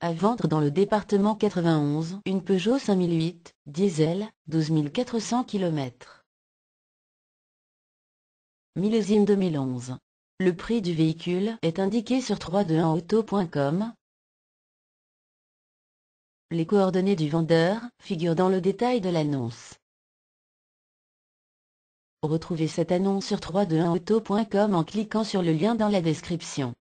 À vendre dans le département 91 une Peugeot 5008, diesel, 12 400 km. Millésime 2011. Le prix du véhicule est indiqué sur 321auto.com. Les coordonnées du vendeur figurent dans le détail de l'annonce. Retrouvez cette annonce sur 321auto.com en cliquant sur le lien dans la description.